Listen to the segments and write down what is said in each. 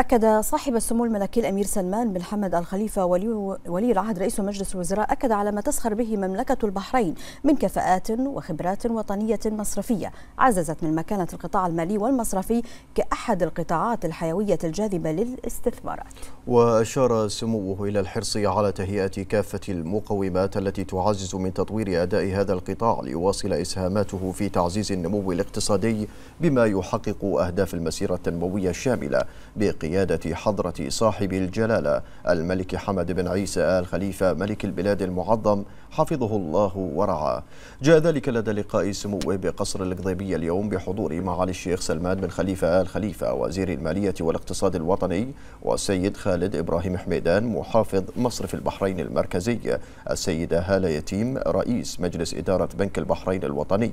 أكد صاحب السمو الملكي الأمير سلمان بن حمد الخليفة ولي, ولي العهد رئيس مجلس الوزراء أكد على ما تسخر به مملكة البحرين من كفاءات وخبرات وطنية مصرفية عززت من مكانة القطاع المالي والمصرفي كأحد القطاعات الحيوية الجاذبة للاستثمارات وأشار سموه إلى الحرص على تهيئة كافة المقومات التي تعزز من تطوير أداء هذا القطاع ليواصل إسهاماته في تعزيز النمو الاقتصادي بما يحقق أهداف المسيرة التنموية الشاملة بقيادة بقيادة حضرة صاحب الجلالة الملك حمد بن عيسى آل خليفة ملك البلاد المعظم حفظه الله ورعاه جاء ذلك لدى لقاء سموه بقصر القضيبية اليوم بحضور معالي الشيخ سلمان بن خليفة آل خليفة وزير المالية والاقتصاد الوطني والسيد خالد إبراهيم حميدان محافظ مصرف البحرين المركزي السيدة هالة يتيم رئيس مجلس إدارة بنك البحرين الوطني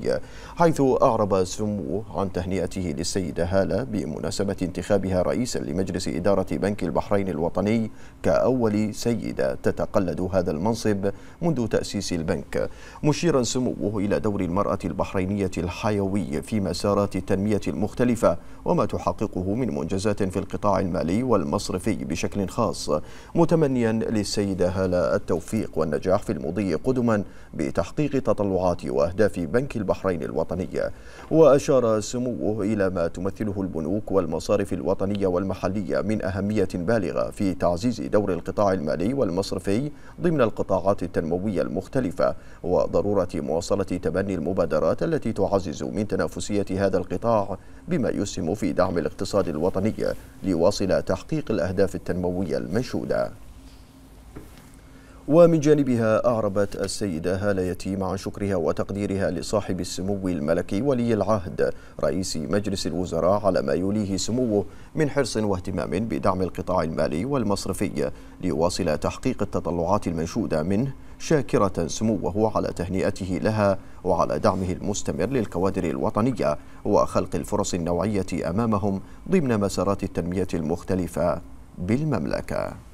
حيث أعرب سموه عن تهنئته للسيدة هالة بمناسبة انتخابها رئيسا لمجلس مجلس إدارة بنك البحرين الوطني كأول سيدة تتقلد هذا المنصب منذ تأسيس البنك مشيرا سموه إلى دور المرأة البحرينية الحيوي في مسارات التنمية المختلفة وما تحققه من منجزات في القطاع المالي والمصرفي بشكل خاص متمنيا للسيدة هالة التوفيق والنجاح في المضي قدما بتحقيق تطلعات وأهداف بنك البحرين الوطني وأشار سموه إلى ما تمثله البنوك والمصارف الوطنية والمحلية المالية من أهمية بالغة في تعزيز دور القطاع المالي والمصرفي ضمن القطاعات التنموية المختلفة وضرورة مواصلة تبني المبادرات التي تعزز من تنافسية هذا القطاع بما يسهم في دعم الاقتصاد الوطني ليواصل تحقيق الأهداف التنموية المنشودة ومن جانبها أعربت السيدة هالة يتيم عن شكرها وتقديرها لصاحب السمو الملكي ولي العهد رئيس مجلس الوزراء على ما يوليه سموه من حرص واهتمام بدعم القطاع المالي والمصرفي ليواصل تحقيق التطلعات المنشودة منه شاكرة سموه على تهنئته لها وعلى دعمه المستمر للكوادر الوطنية وخلق الفرص النوعية أمامهم ضمن مسارات التنمية المختلفة بالمملكة